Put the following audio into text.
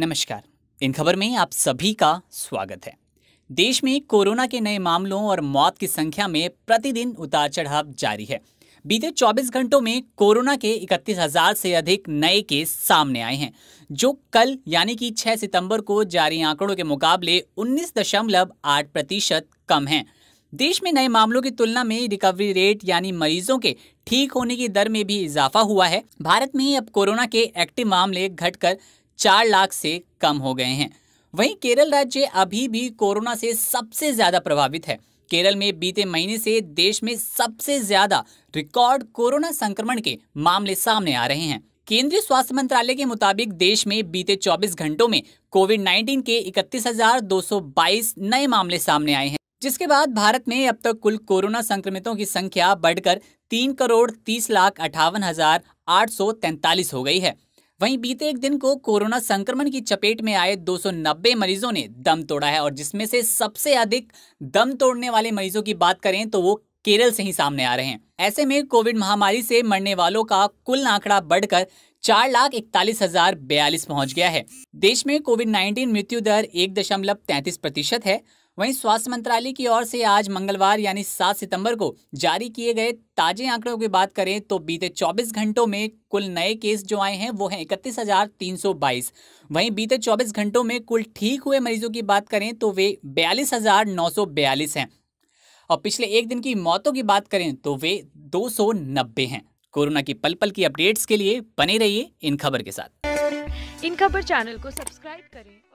नमस्कार इन खबर में आप सभी का स्वागत है देश में कोरोना के नए मामलों और मौत की संख्या में प्रतिदिन उतार चढ़ाव जारी है बीते 24 घंटों में कोरोना के 31,000 से अधिक नए केस सामने आए हैं जो कल यानी कि 6 सितंबर को जारी आंकड़ों के मुकाबले 19.8 प्रतिशत कम हैं देश में नए मामलों की तुलना में रिकवरी रेट यानी मरीजों के ठीक होने की दर में भी इजाफा हुआ है भारत में अब कोरोना के एक्टिव मामले घटकर चार लाख से कम हो गए हैं वहीं केरल राज्य अभी भी कोरोना से सबसे ज़्यादा प्रभावित है केरल में बीते महीने से देश में सबसे ज़्यादा रिकॉर्ड कोरोना संक्रमण के मामले सामने आ रहे हैं केंद्रीय स्वास्थ्य मंत्रालय के मुताबिक देश में बीते 24 घंटों में कोविड 19 के 31,222 नए मामले सामने आए हैं जिसके बाद भारत में अब तक कुल कोरोना संक्रमितों की संख्या बढ़कर तीन करोड़ तीस लाख अठावन हजार आठ सौ तैंतालीस हो गई है वहीं बीते एक दिन को कोरोना संक्रमण की चपेट में आए 290 मरीजों ने दम तोड़ा है और जिसमें से सबसे अधिक दम तोड़ने वाले मरीजों की बात करें तो वो केरल से ही सामने आ रहे हैं ऐसे में कोविड महामारी से मरने वालों का कुल आंकड़ा बढ़कर चार लाख इकतालीस हजार बयालीस पहुंच गया है देश में कोविड 19 मृत्यु दर एक दशमलव तैतीस प्रतिशत है वहीं स्वास्थ्य मंत्रालय की ओर से आज मंगलवार यानी 7 सितंबर को जारी किए गए ताजे आंकड़ों की बात करें तो बीते 24 घंटों में कुल नए केस जो आए हैं वो हैं इकतीस हजार तीन सौ बाईस वहीं बीते 24 घंटों में कुल ठीक हुए मरीजों की बात करें तो वे बयालीस हजार नौ सौ बयालीस हैं और पिछले एक दिन की मौतों की बात करें तो वे दो सौ नब्बे हैं कोरोना की पल पल की अपडेट्स के लिए बने रहिए इन खबर के साथ इन खबर चैनल को सब्सक्राइब करें